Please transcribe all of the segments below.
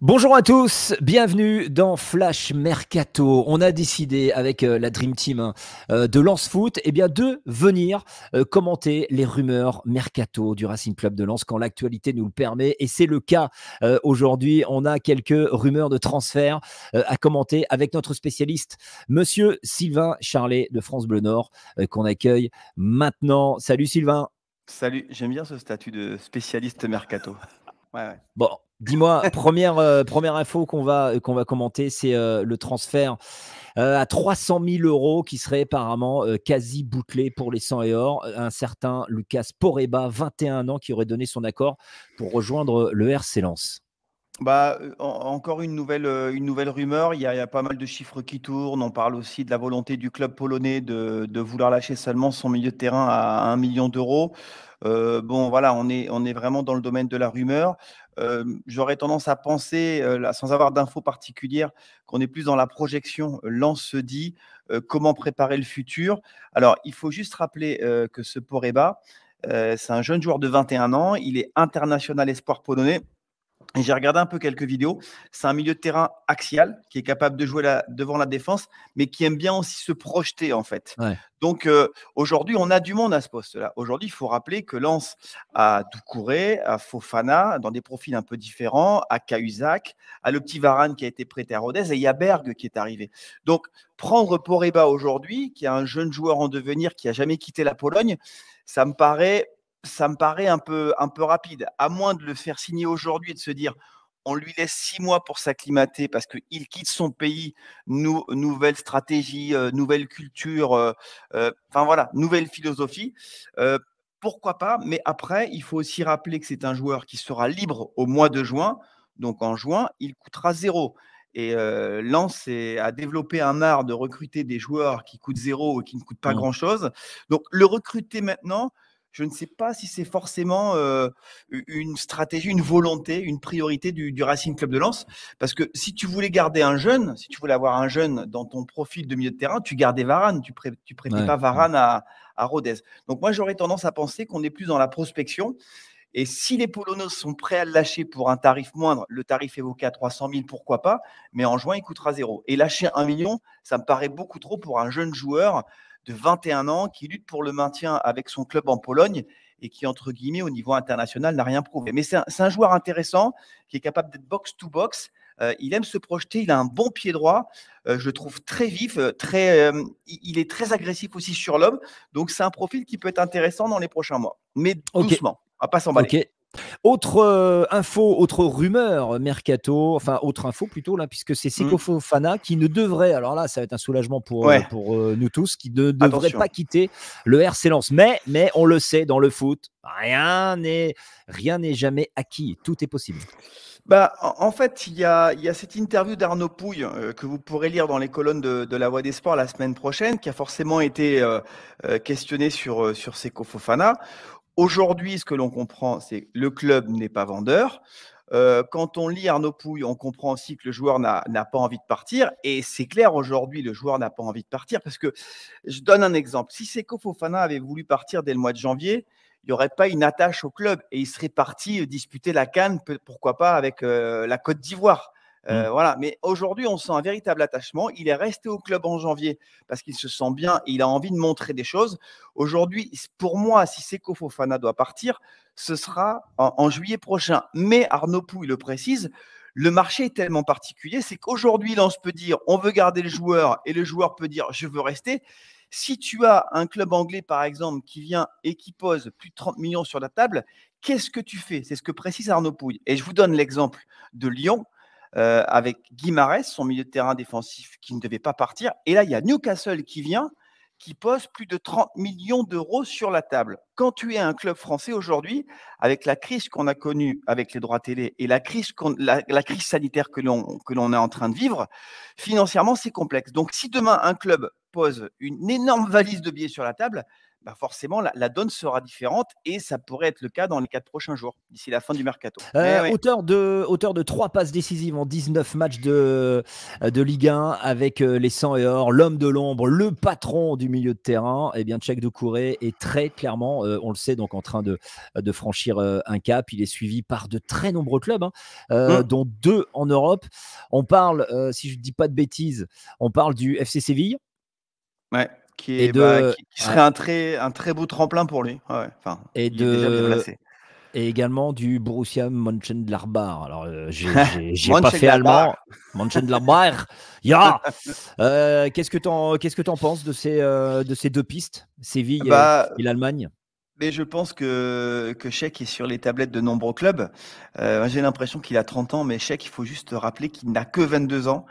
Bonjour à tous, bienvenue dans Flash Mercato. On a décidé avec euh, la Dream Team euh, de Lance Foot eh bien, de venir euh, commenter les rumeurs Mercato du Racing Club de Lens quand l'actualité nous le permet. Et c'est le cas aujourd'hui. On a quelques rumeurs de transfert à commenter avec notre spécialiste, Monsieur Sylvain Charlet de France Bleu Nord, qu'on accueille maintenant. Salut Sylvain. Salut, j'aime bien ce statut de spécialiste Mercato. Bon, dis-moi, première, euh, première info qu'on va, euh, qu'on va commenter, c'est euh, le transfert à 300 000 euros qui serait apparemment quasi bouclé pour les 100 et or. Un certain Lucas Poreba, 21 ans, qui aurait donné son accord pour rejoindre le RC Lens. Bah, euh, encore une nouvelle, euh, une nouvelle rumeur. Il y, a, pas mal de chiffres qui tournent. On parle aussi de la volonté du club polonais de, vouloir lâcher seulement son milieu de terrain à 1 million d'euros. Euh, bon, voilà, on est, on est vraiment dans le domaine de la rumeur. J'aurais tendance à penser, sans avoir d'infos particulières, qu'on est plus dans la projection. L'an se dit comment préparer le futur. Alors, il faut juste rappeler que ce Poreba, c'est un jeune joueur de 21 ans. Il est international espoir polonais j'ai regardé un peu quelques vidéos. C'est un milieu de terrain axial qui est capable de jouer devant la défense, mais qui aime bien aussi se projeter en fait. Donc euh, aujourd'hui, on a du monde à ce poste-là. Aujourd'hui, il faut rappeler que Lance a Doucouré, à Fofana, dans des profils un peu différents, à Cahuzac, à le petit Varane qui a été prêté à Rodez, et il y a Berg qui est arrivé. Donc prendre Poreba aujourd'hui, qui est un jeune joueur en devenir, qui a jamais quitté la Pologne, ça me paraît ça me paraît un peu, un peu rapide, à moins de le faire signer aujourd'hui et de se dire on lui laisse six mois pour s'acclimater parce qu'il quitte son pays, nouvelle stratégie, euh, nouvelle culture, euh, euh, enfin voilà, nouvelle philosophie. pourquoi pas Mais après, il faut aussi rappeler que c'est un joueur qui sera libre au mois de juin. Donc en juin, il coûtera zéro. Et euh, Lens a développé un art de recruter des joueurs qui coûtent zéro et qui ne coûtent pas mmh. grand-chose. Donc le recruter maintenant, je ne sais pas si c'est forcément une stratégie, une volonté, une priorité du, Racing Club de Lens. Parce que si tu voulais garder un jeune, si tu voulais avoir un jeune dans ton profil de milieu de terrain, tu gardais Varane, tu ne prêtais pas Varane à, à Rodez. Donc moi, j'aurais tendance à penser qu'on est plus dans la prospection et si les Polonais sont prêts à le lâcher pour un tarif moindre, le tarif évoqué à 300 000, pourquoi pas Mais en juin, il coûtera zéro. Et lâcher un million, ça me paraît beaucoup trop pour un jeune joueur de 21 ans qui lutte pour le maintien avec son club en Pologne et qui, entre guillemets, au niveau international, n'a rien prouvé. Mais c'est un, joueur intéressant qui est capable d'être box-to-box. Euh, il aime se projeter, il a un bon pied droit. Euh, je le trouve très vif, euh, très, il est très agressif aussi sur l'homme. Donc, c'est un profil qui peut être intéressant dans les prochains mois, mais doucement va pas s'emballer. Autre euh, info, autre rumeur, Mercato, enfin autre info plutôt là, puisque c'est hmm. Seko qui ne devrait, alors là ça va être un soulagement pour, euh, pour euh, nous tous, qui ne devrait pas quitter le RC Lens. Mais, mais on le sait, dans le foot, rien n'est rien n'est jamais acquis, tout est possible. Bah, en fait, il y a, y a cette interview d'Arnaud Pouille que vous pourrez lire dans les colonnes de, La Voix des Sports la semaine prochaine, qui a forcément été questionnée sur, sur Seko Aujourd'hui, ce que l'on comprend, c'est que le club n'est pas vendeur. Euh, quand on lit Arnaud Pouille, on comprend aussi que le joueur n'a pas envie de partir. Et c'est clair, aujourd'hui, le joueur n'a pas envie de partir parce que, je donne un exemple, si Seko Fofana avait voulu partir dès le mois de janvier, il n'y aurait pas une attache au club et il serait parti disputer la canne, pourquoi pas, avec euh, la Côte d'Ivoire. Mmh. Euh, voilà. Mais aujourd'hui, on sent un véritable attachement. Il est resté au club en janvier parce qu'il se sent bien il a envie de montrer des choses. Aujourd'hui, pour moi, si Seko Fofana doit partir, ce sera en, juillet prochain. Mais Arnaud Pouille le précise, le marché est tellement particulier, c'est qu'aujourd'hui, se peut dire on veut garder le joueur et le joueur peut dire je veux rester. Si tu as un club anglais, par exemple, qui vient et qui pose plus de 30 millions sur la table, qu'est-ce que tu fais C'est ce que précise Arnaud Pouille. Et je vous donne l'exemple de Lyon. Euh, avec Guimarès, son milieu de terrain défensif qui ne devait pas partir. Et là, il y a Newcastle qui vient, qui pose plus de 30 millions d'euros sur la table. Quand tu es un club français aujourd'hui, avec la crise qu'on a connue avec les droits télé et la crise, sanitaire que l'on est en train de vivre, financièrement, c'est complexe. Donc, si demain un club pose une énorme valise de billets sur la table, bah, forcément, la, donne sera différente et ça pourrait être le cas dans les quatre prochains jours, d'ici la fin du mercato. Euh, auteur, de, hauteur de 3 passes décisives en 19 matchs de, de Ligue 1 avec euh, les 100 et or, l'homme de l'ombre, le patron du milieu de terrain, et eh bien Tchèque de Couré est très clairement, euh, on le sait, donc en train de, de franchir un cap. Il est suivi par de très nombreux clubs, hein, mmh. dont deux en Europe. On parle, si je ne dis pas de bêtises, on parle du FC Séville. Ouais qui, est, bah, qui, serait un, très, un très beau tremplin pour lui. enfin, et de, et également du Borussia Mönchengladbach. Alors, euh, j'ai pas fait allemand. Mönchengladbach. Euh, qu'est-ce que t'en qu'est-ce que en penses de ces euh, de ces deux pistes, Séville euh, bah, et l'Allemagne mais je pense que, que Sheik est sur les tablettes de nombreux clubs. J'ai l'impression qu'il a 30 ans, mais Sheik, il faut juste rappeler qu'il n'a que 22 ans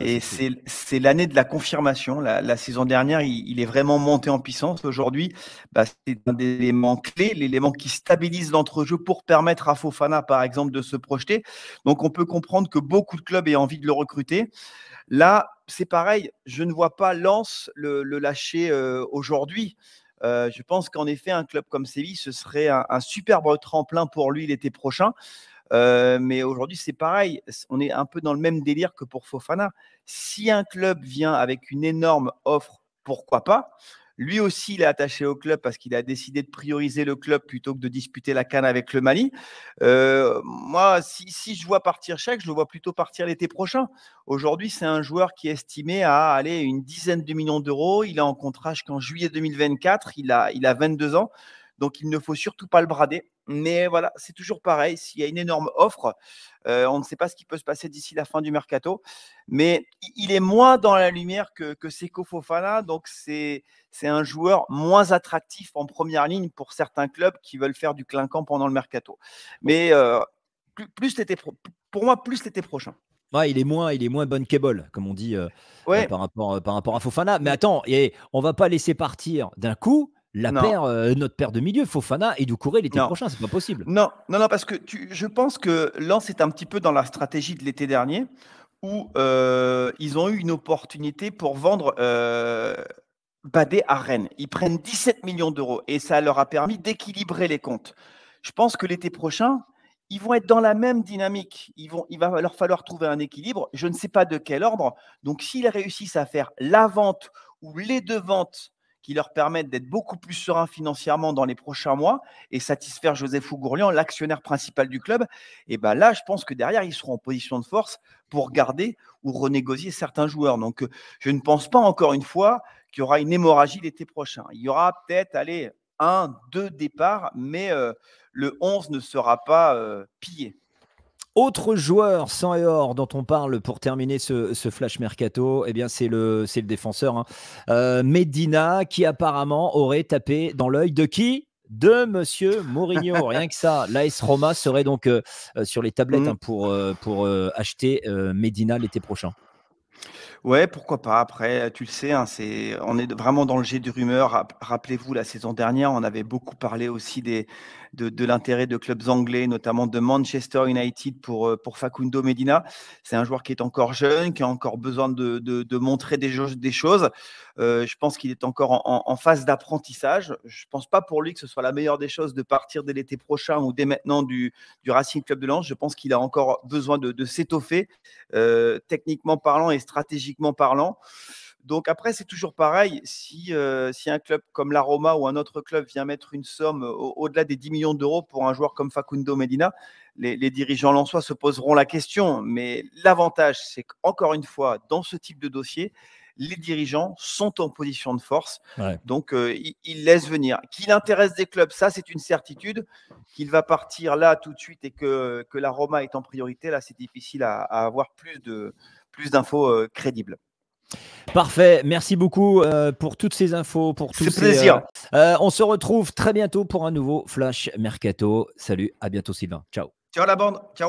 et c'est l'année de la confirmation. La, saison dernière, il, est vraiment monté en puissance. Aujourd'hui, bah, c'est un des éléments clés, l'élément qui stabilise l'entrejeu pour permettre à Fofana, par exemple, de se projeter. Donc, on peut comprendre que beaucoup de clubs aient envie de le recruter. Là, c'est pareil. Je ne vois pas Lance le, lâcher euh, aujourd'hui. Euh, je pense qu'en effet, un club comme Séville, ce serait un superbe tremplin pour lui l'été prochain mais aujourd'hui, c'est pareil. On est un peu dans le même délire que pour Fofana. Si un club vient avec une énorme offre, pourquoi pas lui aussi, il est attaché au club parce qu'il a décidé de prioriser le club plutôt que de disputer la canne avec le Mali. moi, si, je vois partir chaque, je le vois plutôt partir l'été prochain. Aujourd'hui, c'est un joueur qui est estimé à aller une dizaine de millions d'euros. Il est en contrat jusqu'en juillet 2024. Il a, il a 22 ans. Donc, il ne faut surtout pas le brader. Mais voilà, c'est toujours pareil. S'il y a une énorme offre, euh, on ne sait pas ce qui peut se passer d'ici la fin du mercato. Mais il est moins dans la lumière que, que Fofana. Donc, c'est un joueur moins attractif en première ligne pour certains clubs qui veulent faire du clinquant pendant le mercato. Mais euh, plus, pour moi, plus l'été prochain. il est moins, il est moins comme on dit euh, par, rapport, à Fofana. Mais mmh. attends, et on va pas laisser partir d'un coup euh, notre paire de milieu, Fofana et Doucouré l'été prochain, c'est pas possible. Non, non, non, parce que je pense que là, est un petit peu dans la stratégie de l'été dernier où euh, ils ont eu une opportunité pour vendre euh, Badé à Rennes. Ils prennent 17 millions d'euros et ça leur a permis d'équilibrer les comptes. Je pense que l'été prochain, ils vont être dans la même dynamique. il va leur falloir trouver un équilibre. Je ne sais pas de quel ordre. Donc, s'ils réussissent à faire la vente ou les deux ventes qui leur permettent d'être beaucoup plus sereins financièrement dans les prochains mois et satisfaire Joseph Fougourlian, l'actionnaire principal du club, et ben là, je pense que derrière, ils seront en position de force pour garder ou renégocier certains joueurs. Donc, euh, je ne pense pas encore une fois qu'il y aura une hémorragie l'été prochain. Il y aura peut-être, allez, un, deux départs, mais euh, le 11 ne sera pas euh, pillé. Autre joueur sans et or dont on parle pour terminer ce, flash mercato, eh bien c'est le, le défenseur hein. euh, Medina qui apparemment aurait tapé dans l'œil de qui de Monsieur Mourinho. Rien que ça, l'AS Roma serait donc euh, euh, sur les tablettes mm. hein, pour, pour acheter Medina l'été prochain. Ouais, pourquoi pas. Après, euh, tu le sais, hein, on est vraiment dans le jet de rumeurs. Rappelez-vous, la saison dernière, on avait beaucoup parlé aussi des, de, de l'intérêt de clubs anglais, notamment de Manchester United pour, euh, pour Facundo Medina. C'est un joueur qui est encore jeune, qui a encore besoin de, montrer des, choses. Euh, je pense qu'il est encore en, phase d'apprentissage. Je ne pense pas pour lui que ce soit la meilleure des choses de partir dès l'été prochain ou dès maintenant du, du Racing Club de Lens. Je pense qu'il a encore besoin de, s'étoffer, techniquement parlant et stratégiquement parlant. Donc après, c'est toujours pareil. Si, euh, si un club comme la Roma ou un autre club vient mettre une somme au-delà des 10 millions d'euros pour un joueur comme Facundo Medina, les, les dirigeants soit se poseront la question. Mais l'avantage, c'est qu'encore une fois, dans ce type de dossier, les dirigeants sont en position de force. Donc, euh, ils laissent venir. Qu'il intéresse des clubs, ça, c'est une certitude. Qu'il va partir là tout de suite et que, que la Roma est en priorité, là, c'est difficile à avoir plus de, plus d'infos euh, crédibles. Parfait, merci beaucoup euh, pour toutes ces infos, pour tous ces plaisir. Euh, on se retrouve très bientôt pour un nouveau Flash Mercato. Salut, à bientôt Sylvain. Ciao. Ciao la bande. Ciao.